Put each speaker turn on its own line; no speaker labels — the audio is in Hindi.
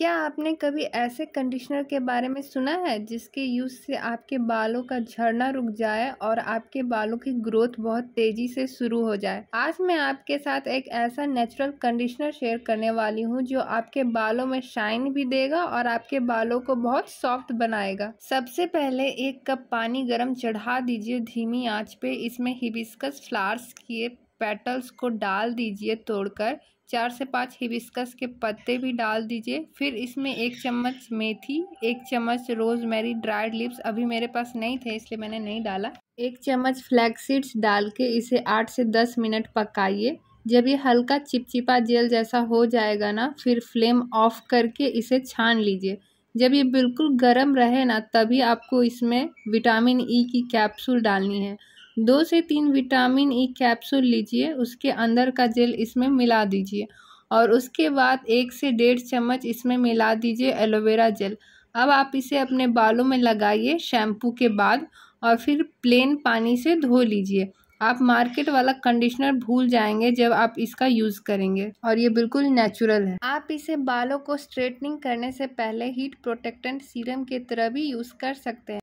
क्या आपने कभी ऐसे कंडीशनर के बारे में सुना है जिसके यूज़ से आपके बालों का झड़ना रुक जाए और आपके बालों की ग्रोथ बहुत तेज़ी से शुरू हो जाए आज मैं आपके साथ एक ऐसा नेचुरल कंडीशनर शेयर करने वाली हूँ जो आपके बालों में शाइन भी देगा और आपके बालों को बहुत सॉफ्ट बनाएगा सबसे पहले एक कप पानी गर्म चढ़ा दीजिए धीमी आँच पे इसमें हिबिस्कस फ्लावर्स किए पेटल्स को डाल दीजिए तोड़कर चार से पाँच हिबिस्कस के पत्ते भी डाल दीजिए फिर इसमें एक चम्मच मेथी एक चम्मच रोजमेरी ड्राइड लिप्स अभी मेरे पास नहीं थे इसलिए मैंने नहीं डाला एक चम्मच फ्लैक्सीड्स डाल के इसे आठ से दस मिनट पकाइए जब ये हल्का चिपचिपा जेल जैसा हो जाएगा ना फिर फ्लेम ऑफ करके इसे छान लीजिए जब ये बिल्कुल गर्म रहे ना तभी आपको इसमें विटामिन ई e की कैप्सूल डालनी है दो से तीन विटामिन ई कैप्सूल लीजिए उसके अंदर का जेल इसमें मिला दीजिए और उसके बाद एक से डेढ़ चम्मच इसमें मिला दीजिए एलोवेरा जेल अब आप इसे अपने बालों में लगाइए शैम्पू के बाद और फिर प्लेन पानी से धो लीजिए आप मार्केट वाला कंडीशनर भूल जाएंगे जब आप इसका यूज़ करेंगे और ये बिल्कुल नेचुरल है आप इसे बालों को स्ट्रेटनिंग करने से पहले हीट प्रोटेक्टेंट सीरम की तरह भी यूज़ कर सकते हैं